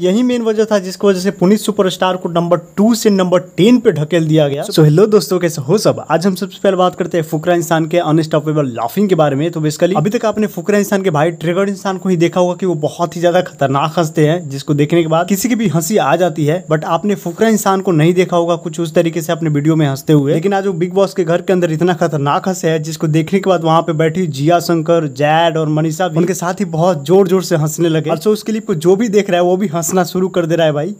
यही मेन वजह था जिसकी वजह से पुनीत सुपरस्टार को नंबर टू से नंबर टेन पे ढकेल दिया गया सो so, हेलो दोस्तों कैसे हो सब आज हम सबसे पहले बात करते हैं फुकरा इंसान के अनस्टॉपेबल लाफिंग के बारे में तो बेसिकली अभी तक आपने फुकरा इंसान के भाई ट्रिगर इंसान को ही देखा होगा कि वो बहुत ही ज्यादा खतरनाक हंसते हैं जिसको देखने के बाद किसी की भी हंसी आ जाती है बट आपने फुकरा इंसान को नहीं देखा होगा कुछ उस तरीके से अपने वीडियो में हंसते हुए लेकिन आज वो बिग बॉस के घर के अंदर इतना खतरनाक हंसे है जिसको देखने के बाद वहाँ पे बैठी जिया शंकर जैड और मनीषा उनके साथ ही बहुत जोर जोर से हंसने लगे उसके लिए जो भी देख रहा है वो भी हंसना शुरू कर दे रहा है भाई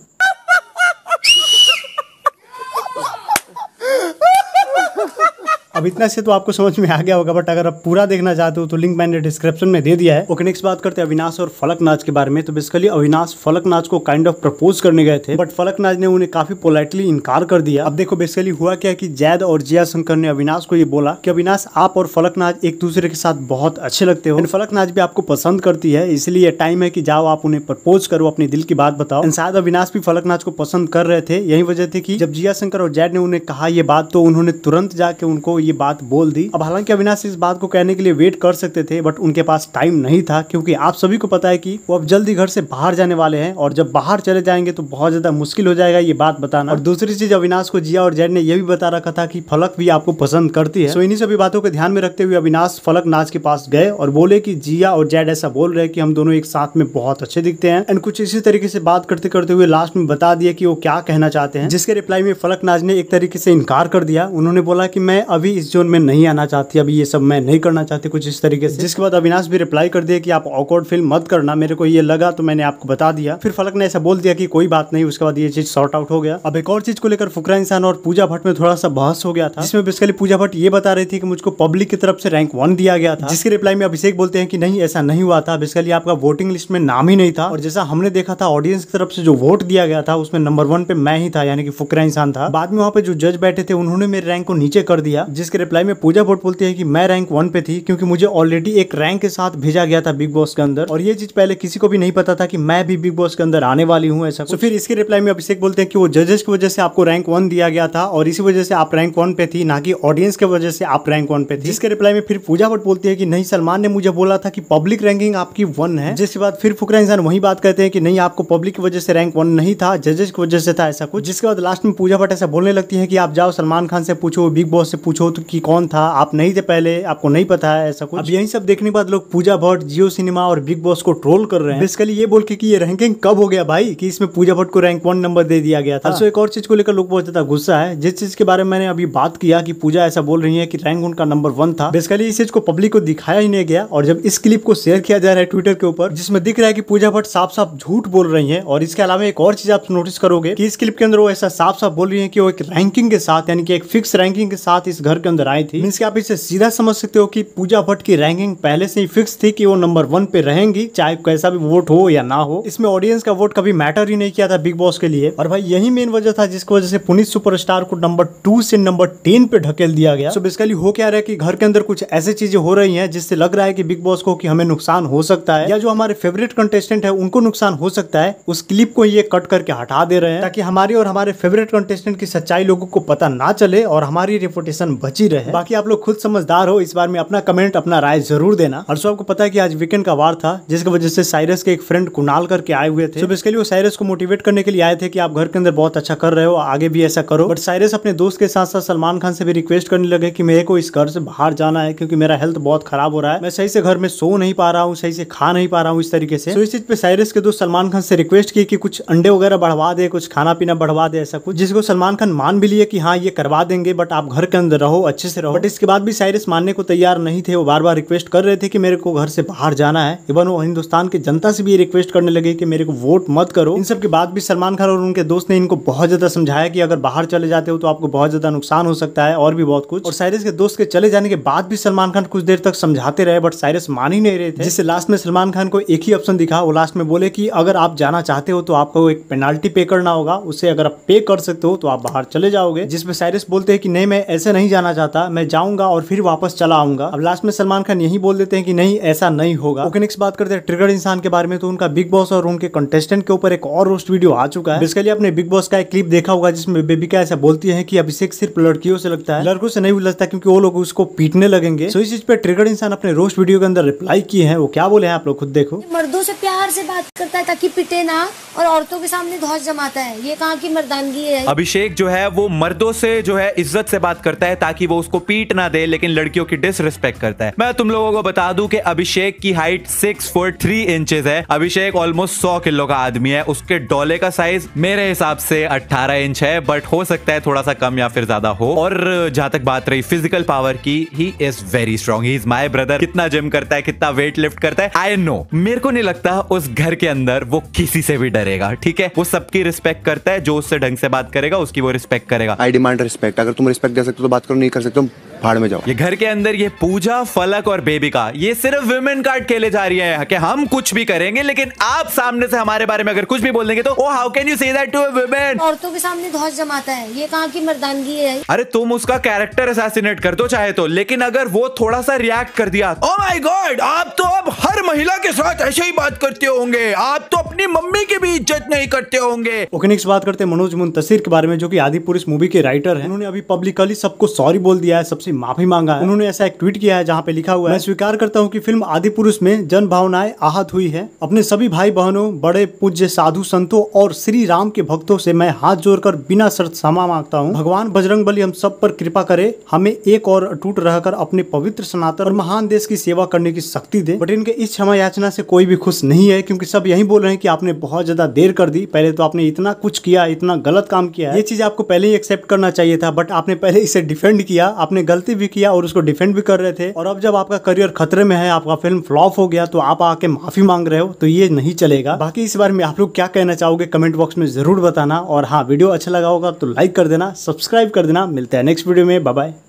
अब इतना से तो आपको समझ में आ गया होगा बट अगर आप पूरा देखना चाहते हो तो लिंक मैंने डिस्क्रिप्शन में दे दिया है ओके नेक्स्ट बात करते हैं अविनाश और फलक नाच के बारे में तो बेसिकली अविनाश फलक नाच को काइंड ऑफ प्रपोज करने गए थे बट फलक नाच ने उन्हें काफी पोलाइटली इनकार कर दिया अब देखो बेसिकली हुआ क्या की जैद और जिया शंकर ने अविनाश को ये बोला की अविनाश आप और फलक नाच एक दूसरे के साथ बहुत अच्छे लगते हो फलक नाच भी आपको पसंद करती है इसलिए टाइम है की जाओ आप उन्हें प्रपोज करो अपने दिल की बात बताओ शायद अविनाश भी फलक नाच को पसंद कर रहे थे यही वजह थी की जब जिया शंकर और जैद ने उन्हें कहा ये बात तो उन्होंने तुरंत जाके उनको ये ये बात बोल दी अब हालांकि अविनाश इस बात को कहने के लिए वेट कर सकते थे बट उनके पास टाइम नहीं था क्योंकि आप सभी को पता है कि वो अब जल्दी घर से बाहर जाने वाले हैं और जब बाहर चले जाएंगे तो बहुत ज्यादा मुश्किल हो जाएगा ये बात बताना और दूसरी चीज अविनाश को जिया और जैन ने यह भी बता रखा था कि फलक भी आपको पसंद करती है तो इन्हीं सभी बातों को ध्यान में रखते हुए अविनाश फलक नाच के पास गए और बोले की जिया और जैड ऐसा बोल रहे की हम दोनों एक साथ में बहुत अच्छे दिखते हैं एंड कुछ इसी तरीके से बात करते करते हुए लास्ट में बता दिया की वो क्या कहना चाहते हैं जिसके रिप्लाई में फलक नाज ने एक तरीके से इनकार कर दिया उन्होंने बोला कि मैं अभी इस जोन में नहीं आना चाहती अभी ये सब मैं नहीं करना चाहती कुछ इस तरीके से जिसके बाद अविनाश भी रिप्लाई कर दिया कि आप ऑकवर्ड फील मत करना मेरे को ये लगा तो मैंने आपको बता दिया फिर फलक ने ऐसा बोल दिया कि कोई बात नहीं उसके बाद ये चीज सॉर्ट आउट हो गया अब एक और चीज को लेकर फुकरा इंसान और पूजा भट्ट में थोड़ा सा बहस हो गया था जिसमें बेसिकली पूजा भट्ट ये बता रही थी कि मुझको पब्लिक की तरफ से रैंक वन दिया गया था जिसके रिप्लाई में अभिषेक बोलते हैं कि नहीं ऐसा नहीं हुआ था बेसिकली आपका वोटिंग लिस्ट में नाम ही नहीं था और जैसा हमने देखा था ऑडियंस की तरफ से जो वोट दिया गया था उसमें नंबर वन पे मैं ही था यानी कि फुकरा इंसान था बाद में वहाँ पे जो जज बैठे थे उन्होंने मेरे रैंक को नीचे कर दिया जिस इसके रिप्लाई में पूजा भट्ट बोलती है कि मैं रैंक वन पे थी क्योंकि मुझे ऑलरेडी एक रैंक के साथ भेजा गया था बिग बॉस के अंदर और ये चीज पहले किसी को भी नहीं पता था कि मैं भी बिग बॉस के अंदर आने वाली हूँ ऐसा तो फिर इसके रिप्लाई में अभिषेक बोलते हैं कि वो जजेस की वजह से आपको रैंक वन दिया गया था और इसी वजह से आप रैंक वन पे थी ना कि ऑडियंस की वजह से आप रैंक वन पे थी इसके रिप्लाई में फिर पूजा भट्ट बोलती है कि नहीं सलमान ने मुझे बोला था कि पब्लिक रैंकिंग आपकी वन है जिसके बाद फिर फुकरा इंसान वही बात करते हैं कि नहीं आपको पब्लिक की वजह से रैंक वन नहीं था जजेस की वजह से था ऐसा कुछ जिसके बाद लास्ट में पूजा भट्ट ऐसा बोलने लगती है कि आप जाओ सलमान खान से पूछो बिग बॉस से पूछो तो कि कौन था आप नहीं थे पहले आपको नहीं पता है ऐसा कुछ अब यही सब देखने के बाद लोग पूजा भट्ट जियो सिनेमा और बिग बॉस को ट्रोल कर रहे हैं बेसिकली ये बोल के कि ये रैंकिंग कब हो गया भाई कि इसमें पूजा भट्ट को रैंक वन नंबर दे दिया गया था हाँ। एक और चीज को लेकर लोग बहुत ज्यादा गुस्सा है जिस चीज के बारे में मैंने अभी बात किया कि पूजा ऐसा बोल रही है कि रैंक उनका नंबर वन था बेसिकली इस चीज को पब्लिक को दिखाया ही नहीं गया और जब इस क्लिप को शेयर किया जा रहा है ट्विटर के ऊपर जिसमें दिख रहा है कि पूजा भट्ट साफ साफ झूठ बोल रही है और इसके अलावा एक और चीज आप नोटिस करोगे कि इस क्लिप के अंदर वो ऐसा साफ साफ बोल रही है कि वो एक रैंकिंग के साथ यानी कि एक फिक्स रैंकिंग के साथ इस घर के अंदर आई थी मीन्स की आप इसे सीधा समझ सकते हो कि पूजा भट्ट की रैंकिंग पहले से ही फिक्स थी कि वो नंबर वन पे रहेंगी चाहे कैसा भी वोट हो या ना हो इसमें ऑडियंस का वोट कभी मैटर ही नहीं किया था बिग बॉस के लिए और भाई यही मेन वजह था जिसकी वजह से पुनित सुपरस्टार को नंबर टू से नंबर टेन पे ढकेल दिया गया सो बेसिकली हो क्या रहा है कि घर के अंदर कुछ ऐसी चीजें हो रही है जिससे लग रहा है कि बिग बॉस को कि हमें नुकसान हो सकता है या जो हमारे फेवरेट कंटेस्टेंट है उनको नुकसान हो सकता है उस क्लिप को ये कट करके हटा दे रहे हैं ताकि हमारी और हमारे फेवरेट कंटेस्टेंट की सच्चाई लोगों को पता ना चले और हमारी रिपोर्टेशन बच बची रहे बाकी आप लोग खुद समझदार हो इस बार में अपना कमेंट अपना राय जरूर देना और सो आपको पता है कि आज वीकेंड का वार था जिसकी वजह से साइरस के एक फ्रेंड कुनाल करके आए हुए थे तो बेसिकली वो साइरस को मोटिवेट करने के लिए आए थे कि आप घर के अंदर बहुत अच्छा कर रहे हो आगे भी ऐसा करो बट साइरस अपने दोस्त के साथ साथ सलमान खान से भी रिक्वेस्ट करने लगे की मेरे को इस घर से बाहर जाना है क्योंकि मेरा हेल्थ बहुत खराब हो रहा है मैं सही से घर में सो नहीं पा रहा हूँ सही से खा नहीं पा रहा हूँ इस तरीके से तो इस चीज पे साइरस के दोस्त सलमान खान से रिक्वेस्ट की कि कुछ अंडे वगैरह बढ़वा दे कुछ खाना पीना बढ़वा दे ऐसा कुछ जिसको सलमान खान मान भी लिए कि हाँ ये करवा देंगे बट आप घर के अंदर रहो अच्छे से रहो बट इसके बाद भी साइरस मानने को तैयार नहीं थे वो बार बार रिक्वेस्ट कर रहे थे कि मेरे को घर से बाहर जाना है इवन वो हिंदुस्तान की जनता से भी रिक्वेस्ट करने लगे कि मेरे को वोट मत करो इन सब के बाद भी सलमान खान और उनके दोस्त ने इनको बहुत ज्यादा समझाया कि अगर बाहर चले जाते हो तो आपको बहुत ज्यादा नुकसान हो सकता है और भी बहुत कुछ और साइरस के दोस्त के चले जाने के बाद भी सलमान खान कुछ देर तक समझाते रहे बट साइरस मान ही नहीं रहे थे जिससे लास्ट में सलमान खान को एक ही ऑप्शन दिखा वो लास्ट में बोले कि अगर आप जाना चाहते हो तो आपको एक पेनाल्टी पे करना होगा उसे अगर आप पे कर सकते हो तो आप बाहर चले जाओगे जिसमें साइरस बोलते हैं कि नहीं मैं ऐसे नहीं जाना जाना चाहता मैं जाऊंगा और फिर वापस चला आऊंगा अब लास्ट में सलमान खान यही बोल देते हैं कि नहीं ऐसा नहीं होगा ओके नेक्स्ट बात करते हैं ट्रिगर इंसान के बारे में तो उनका बिग बॉस और उनके कंटेस्टेंट के ऊपर एक और रोस्ट वीडियो आ चुका है बेसिकली आपने बिग बॉस का एक क्लिप देखा होगा जिसमें बेबिका ऐसा बोलती है की अभिषेक सिर्फ लड़कियों से लगता है लड़कों से नहीं उलझता क्योंकि वो लोग उसको पीटने लगेंगे तो इस चीज पे ट्रिगर इंसान अपने रोस्ट वीडियो के अंदर रिप्लाई किए हैं वो क्या बोले हैं आप लोग खुद देखो मर्दों से प्यार से बात करता है ताकि पिटे ना और औरतों के सामने धौस जमाता है ये कहाँ की मर्दानगी है अभिषेक जो है वो मर्दों से जो है इज्जत से बात करता है ताकि वो उसको पीट ना दे लेकिन लड़कियों की डिसरिस्पेक्ट करता है मैं तुम लोगों को बता दूं कि अभिषेक की height six four three inches है अभिषेक ऑलमोस्ट सौ किलो का आदमी है उसके डोले का साइज मेरे हिसाब से अट्ठारह इंच है बट हो सकता है थोड़ा सा कम या फिर ज्यादा हो और जहां तक बात रही फिजिकल पावर की he is very strong he is my brother कितना जिम करता है कितना वेट लिफ्ट करता है आई नो मेरे को नहीं लगता उस घर के अंदर वो किसी से भी डर करेगा ठीक है वो सबकी रिस्पेक्ट करता है जो उससे ढंग से बात करेगा उसकी वो रिस्पेक्ट करेगा आई डिमांड रिस्पेक्ट अगर तुम रिस्पेक्ट दे सकते हो तो बात करो नहीं कर सकते तुम भाड़ में जाओ ये घर के अंदर ये पूजा फलक और बेबी का ये सिर्फ वुमेन कार्ड खेले जा रही है कि हम कुछ भी करेंगे लेकिन आप सामने से हमारे बारे में अगर कुछ भी बोल देंगे तो oh how can you say that to a women औरतों के सामने ध्वज जमाता है ये कहां की मर्दानगी है अरे तुम उसका कैरेक्टर असैसिनेट कर दो चाहे तो लेकिन अगर वो थोड़ा सा रिएक्ट कर दिया ओ माय गॉड आप तो अब हर महिला के साथ ऐसे ही बात करते होंगे आप तो अपनी मम्मी के भी भी इज्जत नहीं करते होंगे ओके नेक्स्ट बात करते हैं मनोज मुंतसिर के बारे में जो कि आदि पुरुष मूवी के राइटर है उन्होंने अभी पब्लिकली सबको सॉरी बोल दिया है सबसे माफी मांगा है उन्होंने ऐसा एक ट्वीट किया है जहाँ पे लिखा हुआ है मैं स्वीकार करता हूँ की फिल्म आदि पुरुष में जन भावनाएं आहत हुई है अपने सभी भाई बहनों बड़े पूज्य साधु संतों और श्री राम के भक्तों से मैं हाथ जोड़कर बिना शर्त क्षमा मांगता हूँ भगवान बजरंग हम सब पर कृपा करे हमें एक और अटूट रहकर अपने पवित्र सनातन और महान देश की सेवा करने की शक्ति दे बट इनके इस क्षमा याचना से कोई भी खुश नहीं है क्योंकि सब यही बोल रहे हैं कि आपने बहुत ज्यादा ज़्यादा देर कर दी पहले तो आपने इतना कुछ किया इतना गलत काम किया ये चीज़ आपको पहले ही एक्सेप्ट करना चाहिए था बट आपने पहले इसे डिफेंड किया आपने गलती भी किया और उसको डिफेंड भी कर रहे थे और अब जब आपका करियर खतरे में है आपका फिल्म फ्लॉप हो गया तो आप आके माफ़ी मांग रहे हो तो ये नहीं चलेगा बाकी इस बारे में आप लोग क्या कहना चाहोगे कमेंट बॉक्स में ज़रूर बताना और हाँ वीडियो अच्छा लगा होगा तो लाइक कर देना सब्सक्राइब कर देना मिलते हैं नेक्स्ट वीडियो में बाय